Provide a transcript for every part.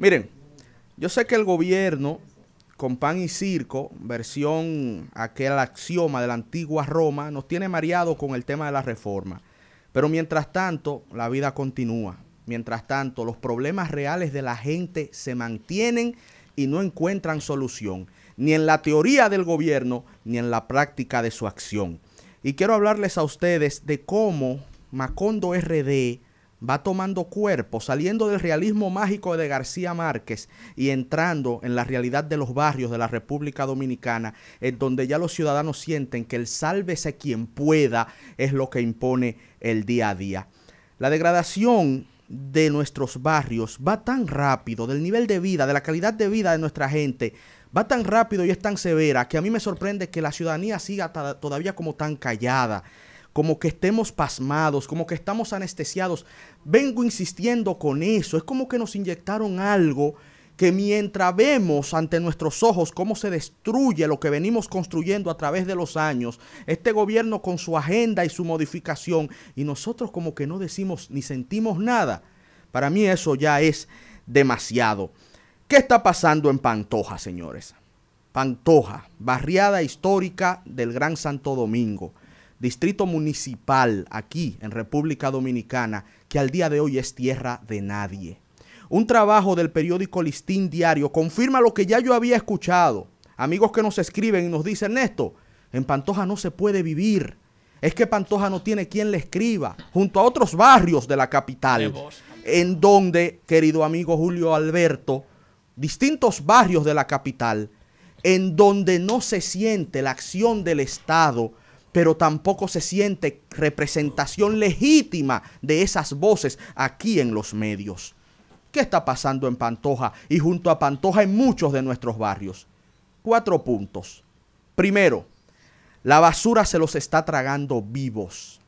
Miren, yo sé que el gobierno, con pan y circo, versión aquel axioma de la antigua Roma, nos tiene mareado con el tema de la reforma. Pero mientras tanto, la vida continúa. Mientras tanto, los problemas reales de la gente se mantienen y no encuentran solución, ni en la teoría del gobierno, ni en la práctica de su acción. Y quiero hablarles a ustedes de cómo Macondo RD va tomando cuerpo, saliendo del realismo mágico de García Márquez y entrando en la realidad de los barrios de la República Dominicana, en donde ya los ciudadanos sienten que el sálvese quien pueda es lo que impone el día a día. La degradación de nuestros barrios va tan rápido, del nivel de vida, de la calidad de vida de nuestra gente, va tan rápido y es tan severa que a mí me sorprende que la ciudadanía siga todavía como tan callada como que estemos pasmados, como que estamos anestesiados. Vengo insistiendo con eso, es como que nos inyectaron algo que mientras vemos ante nuestros ojos cómo se destruye lo que venimos construyendo a través de los años, este gobierno con su agenda y su modificación, y nosotros como que no decimos ni sentimos nada, para mí eso ya es demasiado. ¿Qué está pasando en Pantoja, señores? Pantoja, barriada histórica del Gran Santo Domingo distrito municipal aquí en República Dominicana, que al día de hoy es tierra de nadie. Un trabajo del periódico Listín Diario confirma lo que ya yo había escuchado. Amigos que nos escriben y nos dicen, esto: en Pantoja no se puede vivir. Es que Pantoja no tiene quien le escriba, junto a otros barrios de la capital, en donde, querido amigo Julio Alberto, distintos barrios de la capital, en donde no se siente la acción del Estado pero tampoco se siente representación legítima de esas voces aquí en los medios. ¿Qué está pasando en Pantoja y junto a Pantoja en muchos de nuestros barrios? Cuatro puntos. Primero, la basura se los está tragando vivos.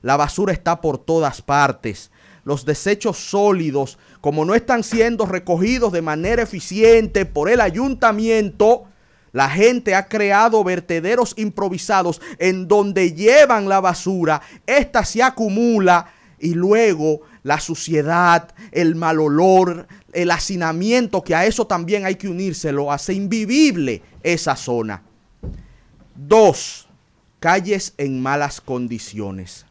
La basura está por todas partes. Los desechos sólidos, como no están siendo recogidos de manera eficiente por el ayuntamiento, la gente ha creado vertederos improvisados en donde llevan la basura, esta se acumula y luego la suciedad, el mal olor, el hacinamiento, que a eso también hay que unírselo, hace invivible esa zona. Dos, calles en malas condiciones.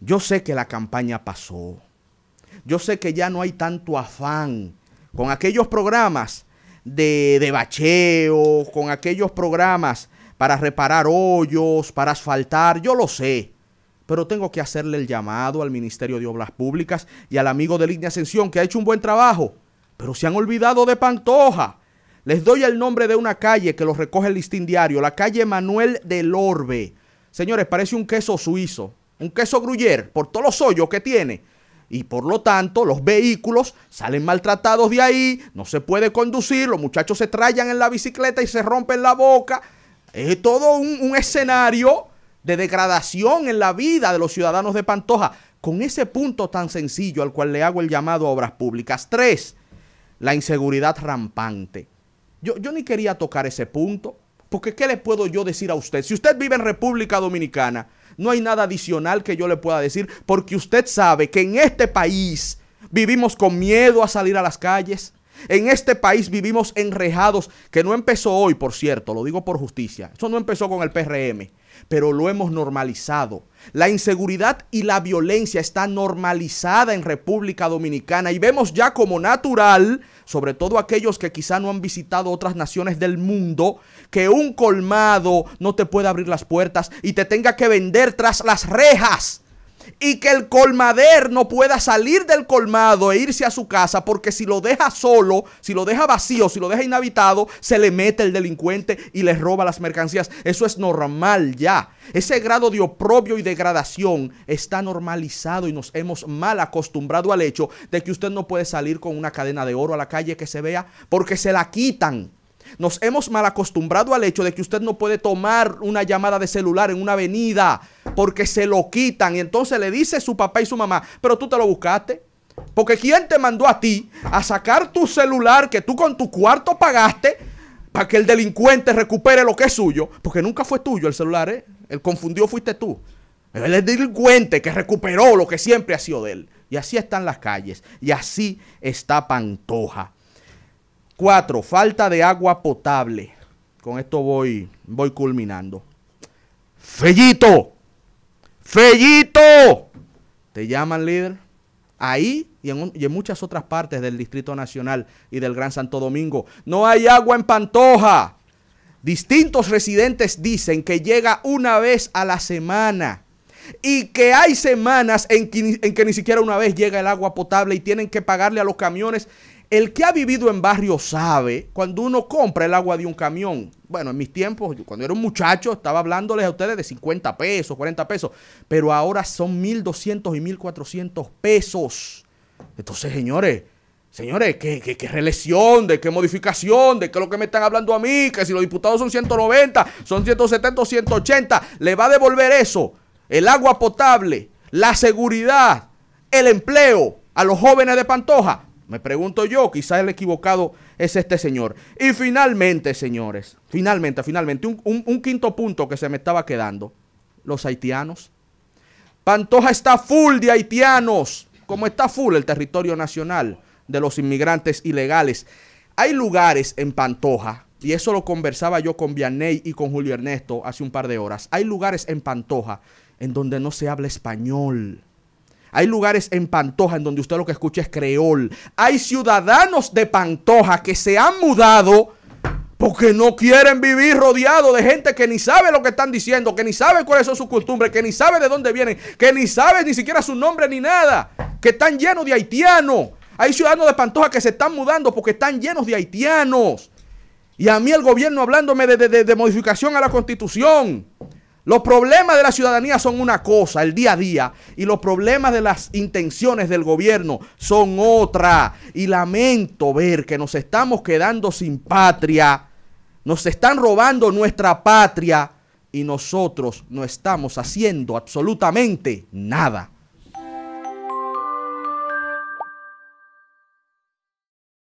Yo sé que la campaña pasó. Yo sé que ya no hay tanto afán con aquellos programas de, bacheo, con aquellos programas para reparar hoyos, para asfaltar, yo lo sé. Pero tengo que hacerle el llamado al Ministerio de Obras Públicas y al amigo de Línea Ascensión que ha hecho un buen trabajo. Pero se han olvidado de Pantoja. Les doy el nombre de una calle que lo recoge el listín diario, la calle Manuel del Orbe. Señores, parece un queso suizo, un queso gruyer, por todos los hoyos que tiene y por lo tanto los vehículos salen maltratados de ahí, no se puede conducir, los muchachos se trayan en la bicicleta y se rompen la boca. Es todo un, escenario de degradación en la vida de los ciudadanos de Pantoja, con ese punto tan sencillo al cual le hago el llamado a obras públicas. Tres, la inseguridad rampante. Yo, yo ni quería tocar ese punto, porque ¿qué le puedo yo decir a usted? Si usted vive en República Dominicana, no hay nada adicional que yo le pueda decir, porque usted sabe que en este país vivimos con miedo a salir a las calles. En este país vivimos enrejados, que no empezó hoy, por cierto, lo digo por justicia. Eso no empezó con el PRM, pero lo hemos normalizado. La inseguridad y la violencia está normalizada en República Dominicana y vemos ya como natural sobre todo aquellos que quizá no han visitado otras naciones del mundo, que un colmado no te pueda abrir las puertas y te tenga que vender tras las rejas y que el colmader no pueda salir del colmado e irse a su casa, porque si lo deja solo, si lo deja vacío, si lo deja inhabitado, se le mete el delincuente y le roba las mercancías. Eso es normal ya. Ese grado de oprobio y degradación está normalizado y nos hemos mal acostumbrado al hecho de que usted no puede salir con una cadena de oro a la calle que se vea porque se la quitan. Nos hemos mal acostumbrado al hecho de que usted no puede tomar una llamada de celular en una avenida porque se lo quitan. Y entonces le dice su papá y su mamá, pero tú te lo buscaste. Porque ¿quién te mandó a ti a sacar tu celular que tú con tu cuarto pagaste para que el delincuente recupere lo que es suyo? Porque nunca fue tuyo el celular, ¿eh? El confundido fuiste tú. El delincuente que recuperó lo que siempre ha sido de él. Y así están las calles. Y así está Pantoja. Cuatro, falta de agua potable. Con esto voy, voy culminando. Fellito, Fellito, te llaman líder. Ahí y en, muchas otras partes del Distrito Nacional y del Gran Santo Domingo. No hay agua en Pantoja. Distintos residentes dicen que llega una vez a la semana y que hay semanas en que ni siquiera una vez llega el agua potable y tienen que pagarle a los camiones el que ha vivido en barrio sabe cuando uno compra el agua de un camión. Bueno, en mis tiempos, cuando era un muchacho, estaba hablándoles a ustedes de 50 pesos, 40 pesos, pero ahora son 1.200 y 1.400 pesos. Entonces, señores, señores, ¿qué, qué, de qué modificación, de qué es lo que me están hablando a mí, que si los diputados son 190, son 170 180, le va a devolver eso, el agua potable, la seguridad, el empleo a los jóvenes de Pantoja. Me pregunto yo, quizás el equivocado es este señor. Y finalmente, señores, finalmente, finalmente, un, quinto punto que se me estaba quedando, los haitianos. Pantoja está full de haitianos, como está full el territorio nacional de los inmigrantes ilegales. Hay lugares en Pantoja, y eso lo conversaba yo con Vianney y con Julio Ernesto hace un par de horas, hay lugares en Pantoja en donde no se habla español. Hay lugares en Pantoja en donde usted lo que escucha es creol. Hay ciudadanos de Pantoja que se han mudado porque no quieren vivir rodeado de gente que ni sabe lo que están diciendo, que ni sabe cuáles son sus costumbres, que ni sabe de dónde vienen, que ni sabe ni siquiera su nombre ni nada, que están llenos de haitianos. Hay ciudadanos de Pantoja que se están mudando porque están llenos de haitianos. Y a mí el gobierno hablándome de modificación a la constitución. Los problemas de la ciudadanía son una cosa, el día a día, y los problemas de las intenciones del gobierno son otra. Y lamento ver que nos estamos quedando sin patria, nos están robando nuestra patria y nosotros no estamos haciendo absolutamente nada.